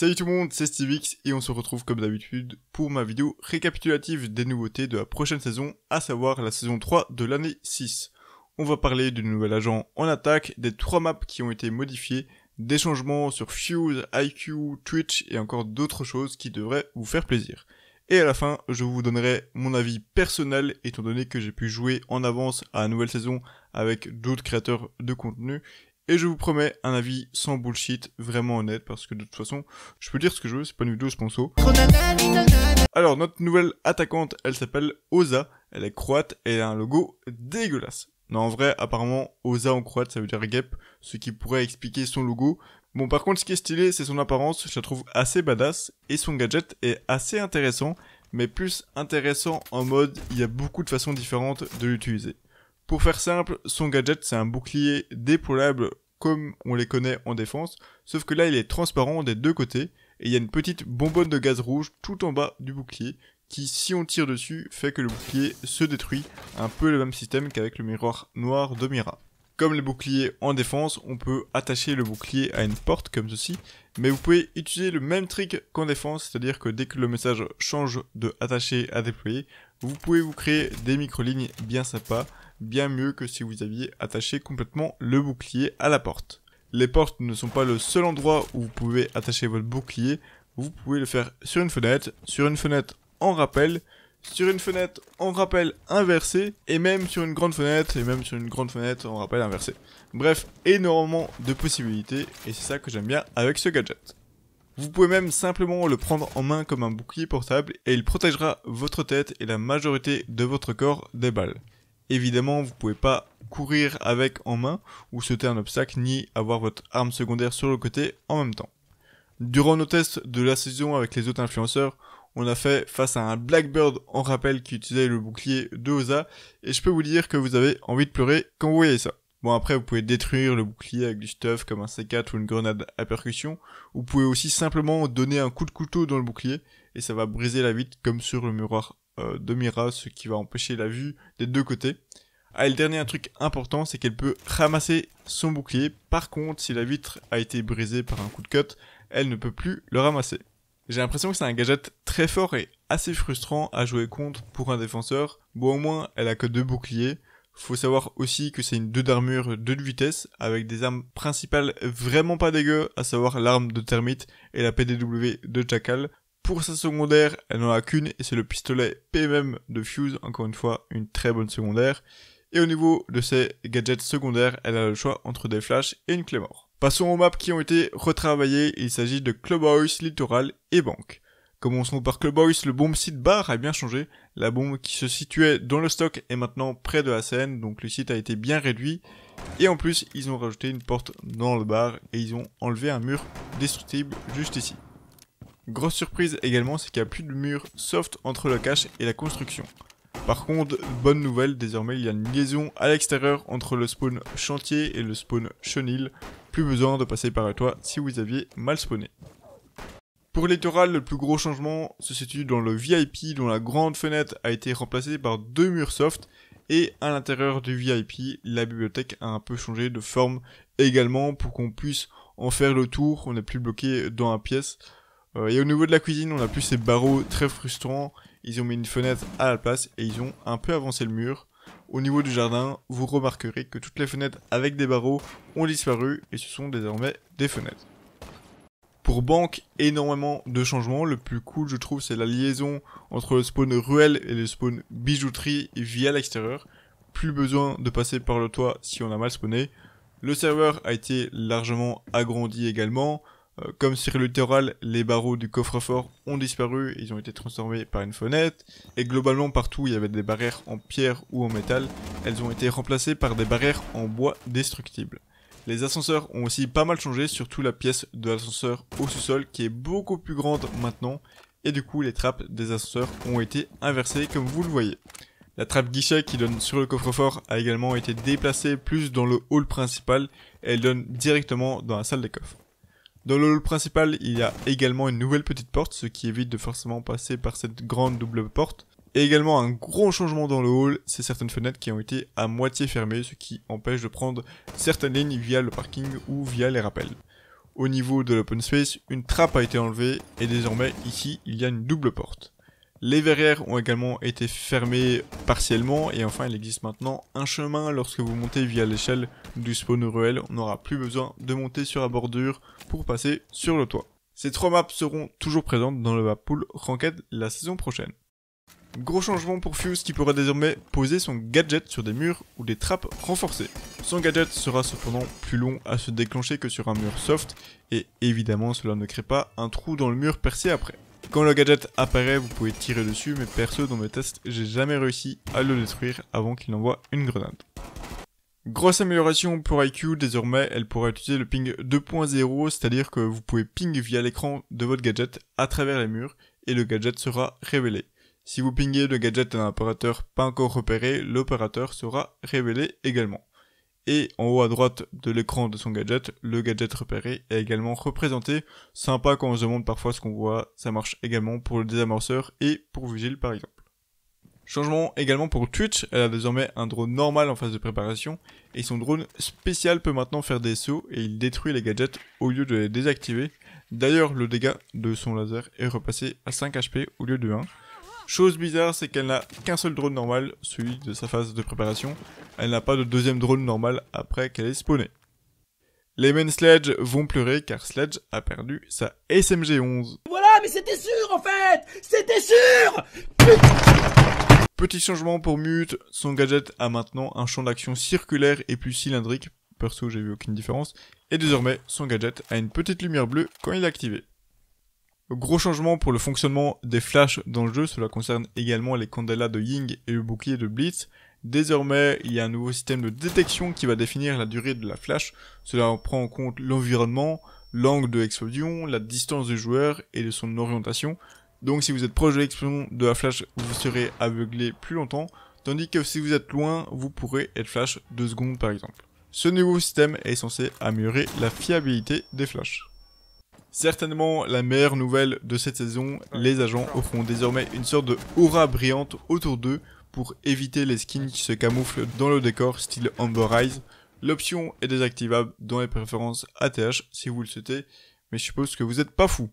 Salut tout le monde, c'est SteveX et on se retrouve comme d'habitude pour ma vidéo récapitulative des nouveautés de la prochaine saison, à savoir la saison 3 de l'année 6. On va parler du nouvel agent en attaque, des trois maps qui ont été modifiées, des changements sur Fuse, IQ, Twitch et encore d'autres choses qui devraient vous faire plaisir. Et à la fin, je vous donnerai mon avis personnel étant donné que j'ai pu jouer en avance à la nouvelle saison avec d'autres créateurs de contenu et je vous promets un avis sans bullshit, vraiment honnête, parce que de toute façon, je peux dire ce que je veux, c'est pas une vidéo sponsor. Alors, notre nouvelle attaquante, elle s'appelle Oza, elle est croate et elle a un logo dégueulasse. Non, en vrai, apparemment, Oza en croate, ça veut dire guêpe, ce qui pourrait expliquer son logo. Bon, par contre, ce qui est stylé, c'est son apparence, je la trouve assez badass, et son gadget est assez intéressant, mais plus intéressant en mode, il y a beaucoup de façons différentes de l'utiliser. Pour faire simple, son gadget, c'est un bouclier dépoulable comme on les connaît en défense, sauf que là il est transparent des deux côtés, et il y a une petite bonbonne de gaz rouge tout en bas du bouclier, qui si on tire dessus fait que le bouclier se détruit, un peu le même système qu'avec le miroir noir de Mira. Comme les boucliers en défense, on peut attacher le bouclier à une porte comme ceci, mais vous pouvez utiliser le même trick qu'en défense, c'est-à-dire que dès que le message change de attaché à déployer, vous pouvez vous créer des micro-lignes bien sympas bien mieux que si vous aviez attaché complètement le bouclier à la porte. Les portes ne sont pas le seul endroit où vous pouvez attacher votre bouclier, vous pouvez le faire sur une fenêtre, sur une fenêtre en rappel, sur une fenêtre en rappel inversé, et même sur une grande fenêtre, et même sur une grande fenêtre en rappel inversé. Bref, énormément de possibilités, et c'est ça que j'aime bien avec ce gadget. Vous pouvez même simplement le prendre en main comme un bouclier portable et il protégera votre tête et la majorité de votre corps des balles. Évidemment, vous pouvez pas courir avec en main ou sauter un obstacle ni avoir votre arme secondaire sur le côté en même temps. Durant nos tests de la saison avec les autres influenceurs, on a fait face à un Blackbird en rappel qui utilisait le bouclier de Oza et je peux vous dire que vous avez envie de pleurer quand vous voyez ça. Bon après vous pouvez détruire le bouclier avec du stuff comme un C4 ou une grenade à percussion. Vous pouvez aussi simplement donner un coup de couteau dans le bouclier et ça va briser la vitre comme sur le miroir euh, de Mira, ce qui va empêcher la vue des deux côtés. Ah, et le dernier truc important, c'est qu'elle peut ramasser son bouclier. Par contre, si la vitre a été brisée par un coup de cut, elle ne peut plus le ramasser. J'ai l'impression que c'est un gadget très fort et assez frustrant à jouer contre pour un défenseur. Bon, au moins, elle a que deux boucliers. Faut savoir aussi que c'est une 2 d'armure 2 de vitesse avec des armes principales vraiment pas dégueu, à savoir l'arme de termite et la PDW de Jackal. Pour sa secondaire, elle n'en a qu'une et c'est le pistolet PMM de Fuse, encore une fois une très bonne secondaire. Et au niveau de ses gadgets secondaires, elle a le choix entre des flashs et une clé mort. Passons aux maps qui ont été retravaillées, il s'agit de Clubhouse, Littoral et Banque. Commençons par Clubhouse, le bomb site bar a bien changé. La bombe qui se situait dans le stock est maintenant près de la scène, donc le site a été bien réduit. Et en plus, ils ont rajouté une porte dans le bar et ils ont enlevé un mur destructible juste ici. Grosse surprise également, c'est qu'il n'y a plus de mur soft entre le cache et la construction. Par contre, bonne nouvelle, désormais il y a une liaison à l'extérieur entre le spawn chantier et le spawn chenil. Plus besoin de passer par le toit si vous aviez mal spawné. Pour le plus gros changement se situe dans le VIP dont la grande fenêtre a été remplacée par deux murs soft et à l'intérieur du VIP, la bibliothèque a un peu changé de forme également pour qu'on puisse en faire le tour, on n'est plus bloqué dans la pièce. Euh, et au niveau de la cuisine, on a plus ces barreaux très frustrants. Ils ont mis une fenêtre à la place et ils ont un peu avancé le mur. Au niveau du jardin, vous remarquerez que toutes les fenêtres avec des barreaux ont disparu et ce sont désormais des fenêtres. Pour banque, énormément de changements. Le plus cool, je trouve, c'est la liaison entre le spawn ruelle et le spawn bijouterie via l'extérieur. Plus besoin de passer par le toit si on a mal spawné. Le serveur a été largement agrandi également. Euh, comme sur le littoral, les barreaux du coffre-fort ont disparu, ils ont été transformés par une fenêtre, et globalement partout il y avait des barrières en pierre ou en métal, elles ont été remplacées par des barrières en bois destructibles. Les ascenseurs ont aussi pas mal changé, surtout la pièce de l'ascenseur au sous-sol qui est beaucoup plus grande maintenant, et du coup les trappes des ascenseurs ont été inversées comme vous le voyez. La trappe guichet qui donne sur le coffre-fort a également été déplacée plus dans le hall principal elle donne directement dans la salle des coffres. Dans le hall principal, il y a également une nouvelle petite porte, ce qui évite de forcément passer par cette grande double porte. Et également un gros changement dans le hall, c'est certaines fenêtres qui ont été à moitié fermées, ce qui empêche de prendre certaines lignes via le parking ou via les rappels. Au niveau de l'open space, une trappe a été enlevée et désormais ici il y a une double porte. Les verrières ont également été fermées partiellement et enfin il existe maintenant un chemin lorsque vous montez via l'échelle du spawn ruel, on n'aura plus besoin de monter sur la bordure pour passer sur le toit. Ces trois maps seront toujours présentes dans le map pool Ranked la saison prochaine. Gros changement pour Fuse qui pourra désormais poser son gadget sur des murs ou des trappes renforcées. Son gadget sera cependant plus long à se déclencher que sur un mur soft et évidemment cela ne crée pas un trou dans le mur percé après. Quand le gadget apparaît, vous pouvez tirer dessus, mais perso, dans mes tests, j'ai jamais réussi à le détruire avant qu'il envoie une grenade. Grosse amélioration pour IQ, désormais elle pourra utiliser le ping 2.0, c'est-à-dire que vous pouvez ping via l'écran de votre gadget à travers les murs et le gadget sera révélé. Si vous pinguez le gadget d'un opérateur pas encore repéré, l'opérateur sera révélé également et en haut à droite de l'écran de son gadget, le gadget repéré est également représenté. Sympa quand on se demande parfois ce qu'on voit, ça marche également pour le désamorceur et pour Vigil par exemple. Changement également pour Twitch, elle a désormais un drone normal en phase de préparation et son drone spécial peut maintenant faire des sauts et il détruit les gadgets au lieu de les désactiver. D'ailleurs, le dégât de son laser est repassé à 5 HP au lieu de 1. Chose bizarre, c'est qu'elle n'a qu'un seul drone normal, celui de sa phase de préparation. Elle n'a pas de deuxième drone normal après qu'elle est spawné. Les men Sledge vont pleurer car Sledge a perdu sa SMG-11. Voilà, mais c'était sûr en fait C'était sûr Petit changement pour Mute, son gadget a maintenant un champ d'action circulaire et plus cylindrique, perso j'ai vu aucune différence, et désormais son gadget a une petite lumière bleue quand il est activé. Gros changement pour le fonctionnement des flashs dans le jeu, cela concerne également les candelas de Ying et le bouclier de Blitz. Désormais, il y a un nouveau système de détection qui va définir la durée de la flash. Cela prend en compte l'environnement, l'angle de l'explosion, la distance du joueur et de son orientation. Donc si vous êtes proche de l'explosion de la flash, vous serez aveuglé plus longtemps, tandis que si vous êtes loin, vous pourrez être flash 2 secondes par exemple. Ce nouveau système est censé améliorer la fiabilité des flashs. Certainement la meilleure nouvelle de cette saison, les agents offront désormais une sorte de aura brillante autour d'eux pour éviter les skins qui se camouflent dans le décor style Amber Eyes. L'option est désactivable dans les préférences ATH si vous le souhaitez, mais je suppose que vous n'êtes pas fou.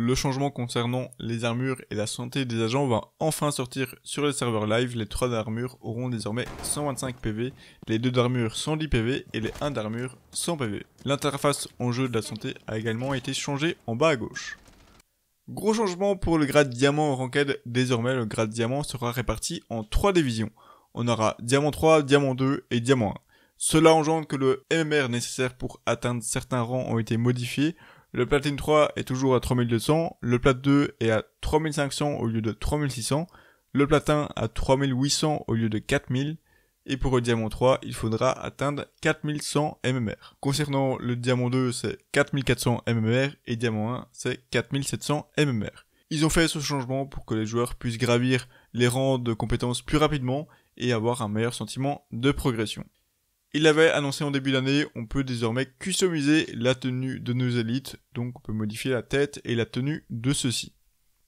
Le changement concernant les armures et la santé des agents va enfin sortir sur les serveurs live. Les 3 d'armure auront désormais 125 PV, les 2 d'armure 110 PV et les 1 d'armure 100 PV. L'interface en jeu de la santé a également été changée en bas à gauche. Gros changement pour le grade diamant en ranked. Désormais, le grade diamant sera réparti en 3 divisions. On aura diamant 3, diamant 2 et diamant 1. Cela engendre que le MMR nécessaire pour atteindre certains rangs ont été modifiés. Le platine 3 est toujours à 3200, le plat 2 est à 3500 au lieu de 3600, le platin à 3800 au lieu de 4000, et pour le diamant 3, il faudra atteindre 4100 mmR. Concernant le diamant 2, c'est 4400 mmR et diamant 1, c'est 4700 mmR. Ils ont fait ce changement pour que les joueurs puissent gravir les rangs de compétences plus rapidement et avoir un meilleur sentiment de progression. Il l'avait annoncé en début d'année, on peut désormais customiser la tenue de nos élites, donc on peut modifier la tête et la tenue de ceux-ci.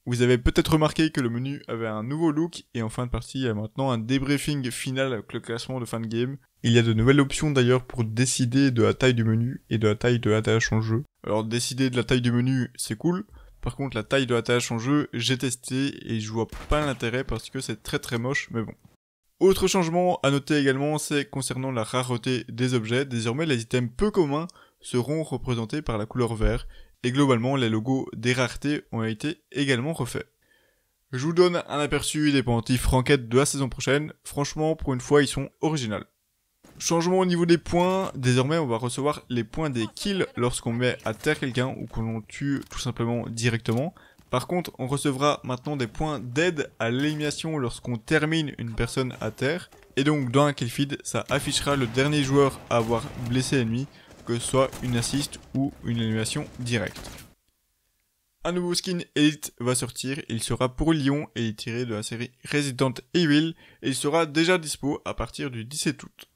Vous avez peut-être remarqué que le menu avait un nouveau look et en fin de partie il y a maintenant un débriefing final avec le classement de fin de game. Il y a de nouvelles options d'ailleurs pour décider de la taille du menu et de la taille de l'attache en jeu. Alors décider de la taille du menu c'est cool, par contre la taille de l'attache en jeu j'ai testé et je vois pas l'intérêt parce que c'est très très moche mais bon. Autre changement à noter également, c'est concernant la rareté des objets. Désormais, les items peu communs seront représentés par la couleur vert et globalement, les logos des raretés ont été également refaits. Je vous donne un aperçu des pentifs franquettes de la saison prochaine. Franchement, pour une fois, ils sont originaux. Changement au niveau des points. Désormais, on va recevoir les points des kills lorsqu'on met à terre quelqu'un ou qu'on tue tout simplement directement. Par contre, on recevra maintenant des points d'aide à l'élimination lorsqu'on termine une personne à terre. Et donc dans un feed ça affichera le dernier joueur à avoir blessé l'ennemi, que ce soit une assist ou une élimination directe. Un nouveau skin Elite va sortir, il sera pour Lyon et il est tiré de la série Resident Evil et il sera déjà dispo à partir du 17 août.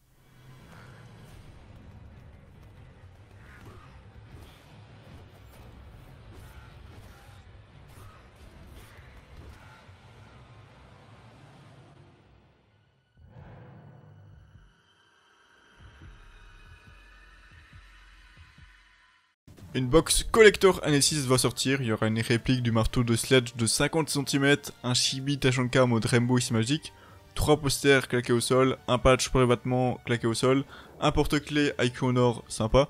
Une box collector année 6 va sortir, il y aura une réplique du marteau de Sledge de 50 cm, un chibi Tachanka mode Rainbow ici magique, trois posters claqués au sol, un patch pour les battements claqué au sol, un porte clé IQ Honor sympa,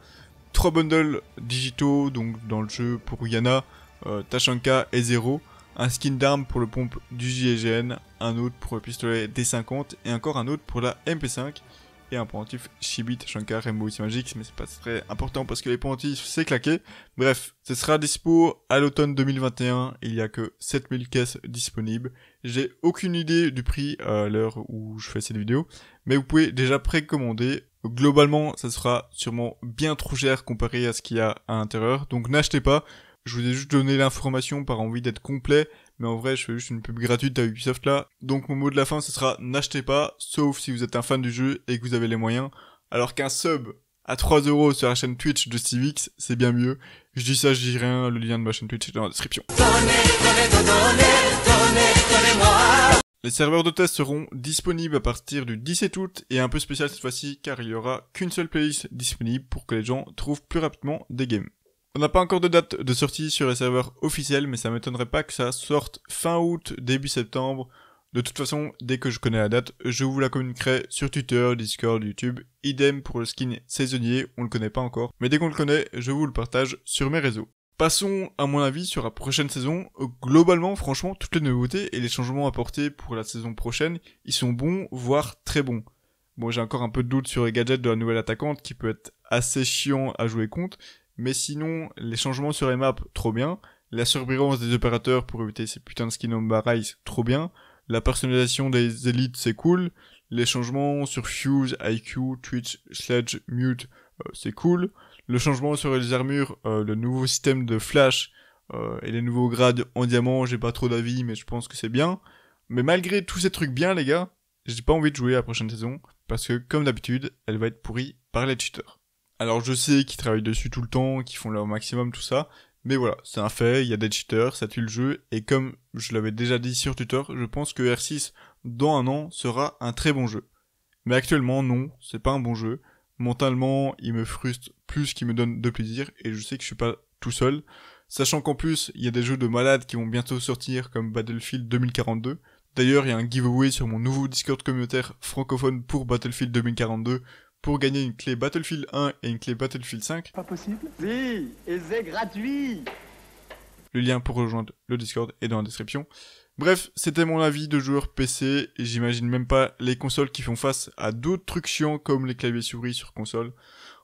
3 bundles digitaux donc dans le jeu pour Yana, euh, Tachanka et zéro, un skin d'arme pour le pompe du JGN, un autre pour le pistolet D50 et encore un autre pour la MP5 et un pendentif Shibit, Shankar, Rainbow Magix, mais c'est pas très important parce que les pendentifs c'est claqué. Bref, ce sera dispo à l'automne 2021, il y a que 7000 caisses disponibles. J'ai aucune idée du prix euh, à l'heure où je fais cette vidéo, mais vous pouvez déjà précommander. Globalement, ça sera sûrement bien trop cher comparé à ce qu'il y a à l'intérieur, donc n'achetez pas. Je vous ai juste donné l'information par envie d'être complet, mais en vrai je fais juste une pub gratuite à Ubisoft là. Donc mon mot de la fin ce sera n'achetez pas, sauf si vous êtes un fan du jeu et que vous avez les moyens. Alors qu'un sub à 3 euros sur la chaîne Twitch de Civix, c'est bien mieux. Je dis ça, je dis rien, le lien de ma chaîne Twitch est dans la description. les serveurs de test seront disponibles à partir du 17 août et un peu spécial cette fois-ci car il y aura qu'une seule playlist disponible pour que les gens trouvent plus rapidement des games. On n'a pas encore de date de sortie sur les serveurs officiels, mais ça m'étonnerait pas que ça sorte fin août, début septembre. De toute façon, dès que je connais la date, je vous la communiquerai sur Twitter, Discord, YouTube. Idem pour le skin saisonnier, on ne le connaît pas encore, mais dès qu'on le connaît, je vous le partage sur mes réseaux. Passons à mon avis sur la prochaine saison. Globalement, franchement, toutes les nouveautés et les changements apportés pour la saison prochaine, ils sont bons, voire très bons. Bon, j'ai encore un peu de doute sur les gadgets de la nouvelle attaquante qui peut être assez chiant à jouer contre, mais sinon, les changements sur les maps, trop bien. La surbrillance des opérateurs pour éviter ces putains de skin on trop bien. La personnalisation des élites, c'est cool. Les changements sur Fuse, IQ, Twitch, Sledge, Mute, euh, c'est cool. Le changement sur les armures, euh, le nouveau système de flash euh, et les nouveaux grades en diamant, j'ai pas trop d'avis, mais je pense que c'est bien. Mais malgré tous ces trucs bien, les gars, j'ai pas envie de jouer à la prochaine saison, parce que comme d'habitude, elle va être pourrie par les tuteurs. Alors je sais qu'ils travaillent dessus tout le temps, qu'ils font leur maximum, tout ça. Mais voilà, c'est un fait, il y a des cheaters, ça tue le jeu, et comme je l'avais déjà dit sur Twitter, je pense que R6, dans un an, sera un très bon jeu. Mais actuellement, non, c'est pas un bon jeu. Mentalement, il me frustre plus qu'il me donne de plaisir, et je sais que je suis pas tout seul. Sachant qu'en plus, il y a des jeux de malades qui vont bientôt sortir, comme Battlefield 2042. D'ailleurs, il y a un giveaway sur mon nouveau Discord communautaire francophone pour Battlefield 2042, pour gagner une clé Battlefield 1 et une clé Battlefield 5. Pas possible Oui, et c'est gratuit Le lien pour rejoindre le Discord est dans la description. Bref, c'était mon avis de joueur PC, et j'imagine même pas les consoles qui font face à d'autres trucs chiants comme les claviers souris sur console.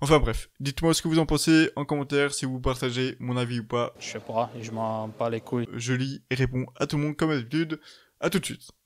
Enfin bref, dites-moi ce que vous en pensez en commentaire, si vous partagez mon avis ou pas. Je sais pas, je m'en parle les couilles. Je lis et réponds à tout le monde comme d'habitude. À tout de suite.